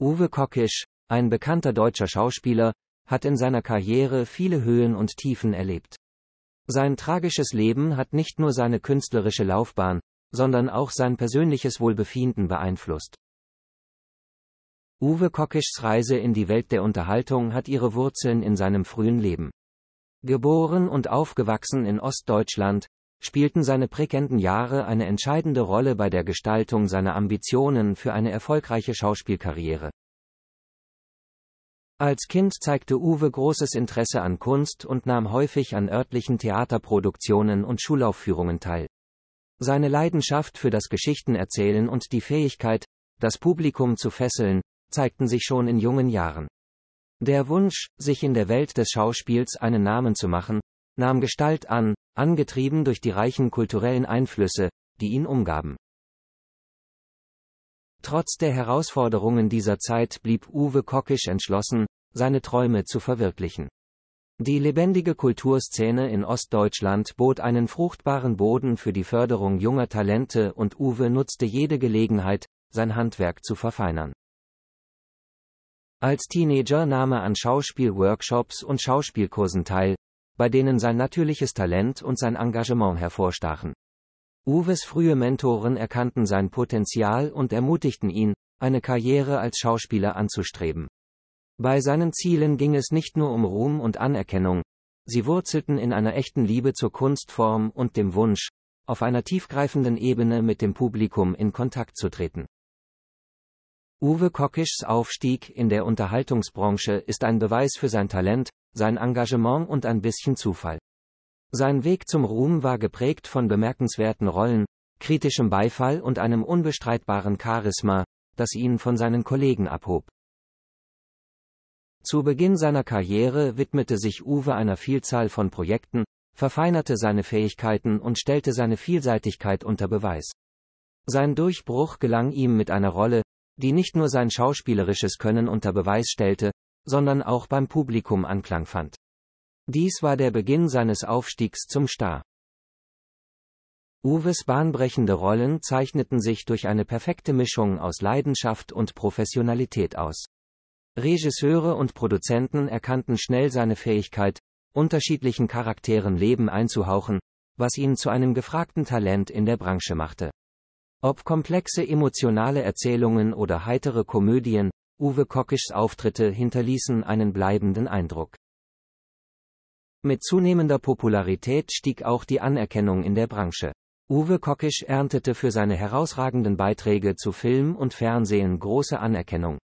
Uwe Kockisch, ein bekannter deutscher Schauspieler, hat in seiner Karriere viele Höhen und Tiefen erlebt. Sein tragisches Leben hat nicht nur seine künstlerische Laufbahn, sondern auch sein persönliches Wohlbefinden beeinflusst. Uwe Kockischs Reise in die Welt der Unterhaltung hat ihre Wurzeln in seinem frühen Leben. Geboren und aufgewachsen in Ostdeutschland, spielten seine prägenden Jahre eine entscheidende Rolle bei der Gestaltung seiner Ambitionen für eine erfolgreiche Schauspielkarriere. Als Kind zeigte Uwe großes Interesse an Kunst und nahm häufig an örtlichen Theaterproduktionen und Schulaufführungen teil. Seine Leidenschaft für das Geschichtenerzählen und die Fähigkeit, das Publikum zu fesseln, zeigten sich schon in jungen Jahren. Der Wunsch, sich in der Welt des Schauspiels einen Namen zu machen, nahm Gestalt an, angetrieben durch die reichen kulturellen Einflüsse, die ihn umgaben. Trotz der Herausforderungen dieser Zeit blieb Uwe Kockisch entschlossen, seine Träume zu verwirklichen. Die lebendige Kulturszene in Ostdeutschland bot einen fruchtbaren Boden für die Förderung junger Talente und Uwe nutzte jede Gelegenheit, sein Handwerk zu verfeinern. Als Teenager nahm er an Schauspielworkshops und Schauspielkursen teil, bei denen sein natürliches Talent und sein Engagement hervorstachen. Uwes frühe Mentoren erkannten sein Potenzial und ermutigten ihn, eine Karriere als Schauspieler anzustreben. Bei seinen Zielen ging es nicht nur um Ruhm und Anerkennung, sie wurzelten in einer echten Liebe zur Kunstform und dem Wunsch, auf einer tiefgreifenden Ebene mit dem Publikum in Kontakt zu treten. Uwe Kokischs Aufstieg in der Unterhaltungsbranche ist ein Beweis für sein Talent, sein Engagement und ein bisschen Zufall. Sein Weg zum Ruhm war geprägt von bemerkenswerten Rollen, kritischem Beifall und einem unbestreitbaren Charisma, das ihn von seinen Kollegen abhob. Zu Beginn seiner Karriere widmete sich Uwe einer Vielzahl von Projekten, verfeinerte seine Fähigkeiten und stellte seine Vielseitigkeit unter Beweis. Sein Durchbruch gelang ihm mit einer Rolle, die nicht nur sein schauspielerisches Können unter Beweis stellte, sondern auch beim Publikum Anklang fand. Dies war der Beginn seines Aufstiegs zum Star. Uwes bahnbrechende Rollen zeichneten sich durch eine perfekte Mischung aus Leidenschaft und Professionalität aus. Regisseure und Produzenten erkannten schnell seine Fähigkeit, unterschiedlichen Charakteren Leben einzuhauchen, was ihn zu einem gefragten Talent in der Branche machte. Ob komplexe emotionale Erzählungen oder heitere Komödien, Uwe Kokischs Auftritte hinterließen einen bleibenden Eindruck. Mit zunehmender Popularität stieg auch die Anerkennung in der Branche. Uwe Kokisch erntete für seine herausragenden Beiträge zu Film und Fernsehen große Anerkennung.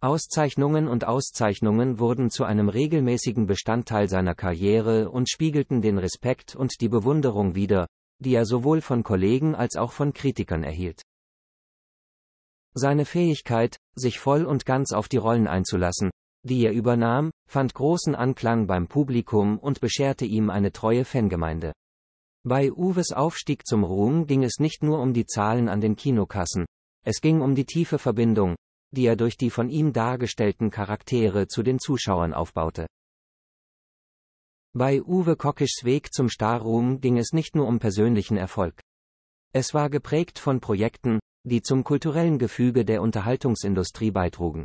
Auszeichnungen und Auszeichnungen wurden zu einem regelmäßigen Bestandteil seiner Karriere und spiegelten den Respekt und die Bewunderung wider, die er sowohl von Kollegen als auch von Kritikern erhielt. Seine Fähigkeit, sich voll und ganz auf die Rollen einzulassen, die er übernahm, fand großen Anklang beim Publikum und bescherte ihm eine treue Fangemeinde. Bei Uwes Aufstieg zum Ruhm ging es nicht nur um die Zahlen an den Kinokassen, es ging um die tiefe Verbindung, die er durch die von ihm dargestellten Charaktere zu den Zuschauern aufbaute. Bei Uwe Kockischs Weg zum Starruhm ging es nicht nur um persönlichen Erfolg. Es war geprägt von Projekten, die zum kulturellen Gefüge der Unterhaltungsindustrie beitrugen.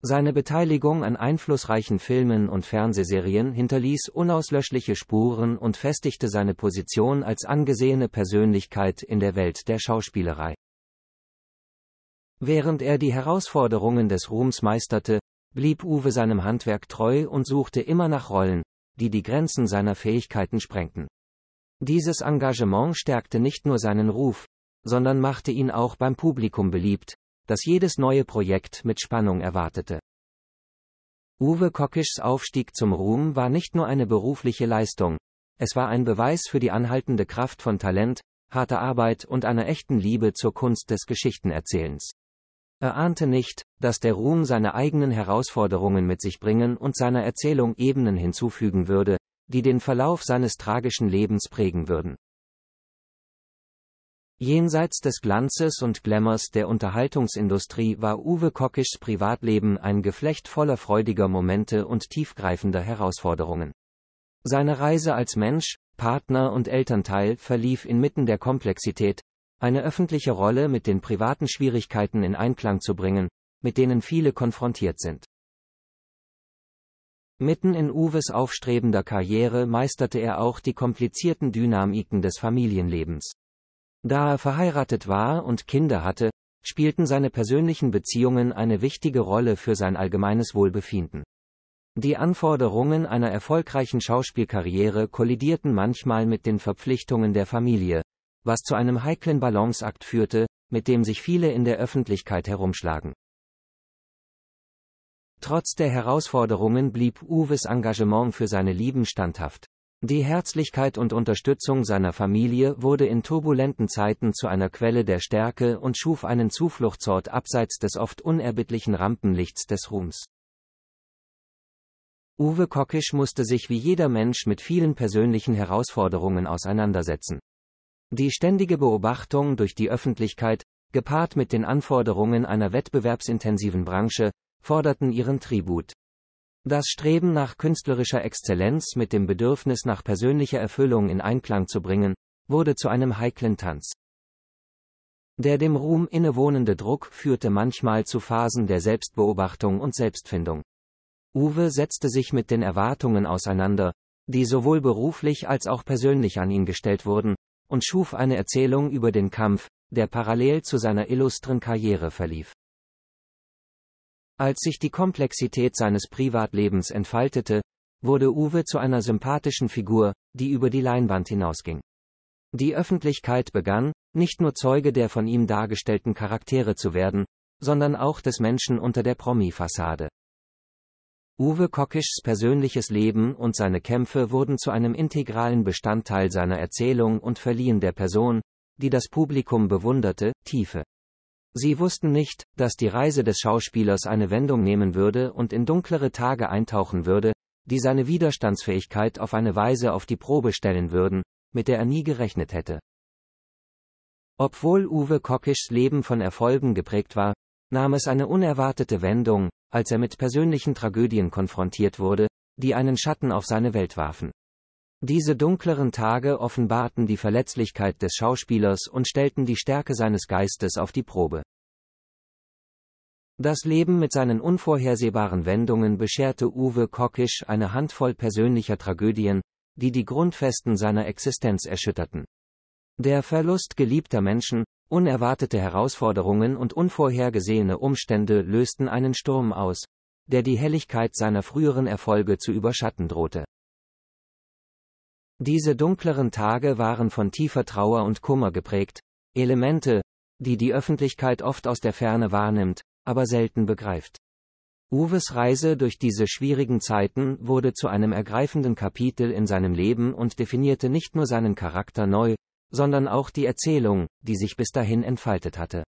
Seine Beteiligung an einflussreichen Filmen und Fernsehserien hinterließ unauslöschliche Spuren und festigte seine Position als angesehene Persönlichkeit in der Welt der Schauspielerei. Während er die Herausforderungen des Ruhms meisterte, blieb Uwe seinem Handwerk treu und suchte immer nach Rollen, die die Grenzen seiner Fähigkeiten sprengten. Dieses Engagement stärkte nicht nur seinen Ruf, sondern machte ihn auch beim Publikum beliebt, das jedes neue Projekt mit Spannung erwartete. Uwe Kokischs Aufstieg zum Ruhm war nicht nur eine berufliche Leistung, es war ein Beweis für die anhaltende Kraft von Talent, harter Arbeit und einer echten Liebe zur Kunst des Geschichtenerzählens. Er ahnte nicht, dass der Ruhm seine eigenen Herausforderungen mit sich bringen und seiner Erzählung Ebenen hinzufügen würde, die den Verlauf seines tragischen Lebens prägen würden. Jenseits des Glanzes und Glamours der Unterhaltungsindustrie war Uwe Kockischs Privatleben ein Geflecht voller freudiger Momente und tiefgreifender Herausforderungen. Seine Reise als Mensch, Partner und Elternteil verlief inmitten der Komplexität, eine öffentliche Rolle mit den privaten Schwierigkeiten in Einklang zu bringen, mit denen viele konfrontiert sind. Mitten in Uwes aufstrebender Karriere meisterte er auch die komplizierten Dynamiken des Familienlebens. Da er verheiratet war und Kinder hatte, spielten seine persönlichen Beziehungen eine wichtige Rolle für sein allgemeines Wohlbefinden. Die Anforderungen einer erfolgreichen Schauspielkarriere kollidierten manchmal mit den Verpflichtungen der Familie, was zu einem heiklen Balanceakt führte, mit dem sich viele in der Öffentlichkeit herumschlagen. Trotz der Herausforderungen blieb Uwes Engagement für seine Lieben standhaft. Die Herzlichkeit und Unterstützung seiner Familie wurde in turbulenten Zeiten zu einer Quelle der Stärke und schuf einen Zufluchtsort abseits des oft unerbittlichen Rampenlichts des Ruhms. Uwe Kokisch musste sich wie jeder Mensch mit vielen persönlichen Herausforderungen auseinandersetzen. Die ständige Beobachtung durch die Öffentlichkeit, gepaart mit den Anforderungen einer wettbewerbsintensiven Branche, forderten ihren Tribut. Das Streben nach künstlerischer Exzellenz mit dem Bedürfnis nach persönlicher Erfüllung in Einklang zu bringen, wurde zu einem heiklen Tanz. Der dem Ruhm innewohnende Druck führte manchmal zu Phasen der Selbstbeobachtung und Selbstfindung. Uwe setzte sich mit den Erwartungen auseinander, die sowohl beruflich als auch persönlich an ihn gestellt wurden, und schuf eine Erzählung über den Kampf, der parallel zu seiner illustren Karriere verlief. Als sich die Komplexität seines Privatlebens entfaltete, wurde Uwe zu einer sympathischen Figur, die über die Leinwand hinausging. Die Öffentlichkeit begann, nicht nur Zeuge der von ihm dargestellten Charaktere zu werden, sondern auch des Menschen unter der Promi-Fassade. Uwe Kokischs persönliches Leben und seine Kämpfe wurden zu einem integralen Bestandteil seiner Erzählung und verliehen der Person, die das Publikum bewunderte, Tiefe. Sie wussten nicht, dass die Reise des Schauspielers eine Wendung nehmen würde und in dunklere Tage eintauchen würde, die seine Widerstandsfähigkeit auf eine Weise auf die Probe stellen würden, mit der er nie gerechnet hätte. Obwohl Uwe Kokischs Leben von Erfolgen geprägt war, nahm es eine unerwartete Wendung, als er mit persönlichen Tragödien konfrontiert wurde, die einen Schatten auf seine Welt warfen. Diese dunkleren Tage offenbarten die Verletzlichkeit des Schauspielers und stellten die Stärke seines Geistes auf die Probe. Das Leben mit seinen unvorhersehbaren Wendungen bescherte Uwe Kokisch eine Handvoll persönlicher Tragödien, die die Grundfesten seiner Existenz erschütterten. Der Verlust geliebter Menschen, unerwartete Herausforderungen und unvorhergesehene Umstände lösten einen Sturm aus, der die Helligkeit seiner früheren Erfolge zu überschatten drohte. Diese dunkleren Tage waren von tiefer Trauer und Kummer geprägt, Elemente, die die Öffentlichkeit oft aus der Ferne wahrnimmt, aber selten begreift. Uwes Reise durch diese schwierigen Zeiten wurde zu einem ergreifenden Kapitel in seinem Leben und definierte nicht nur seinen Charakter neu, sondern auch die Erzählung, die sich bis dahin entfaltet hatte.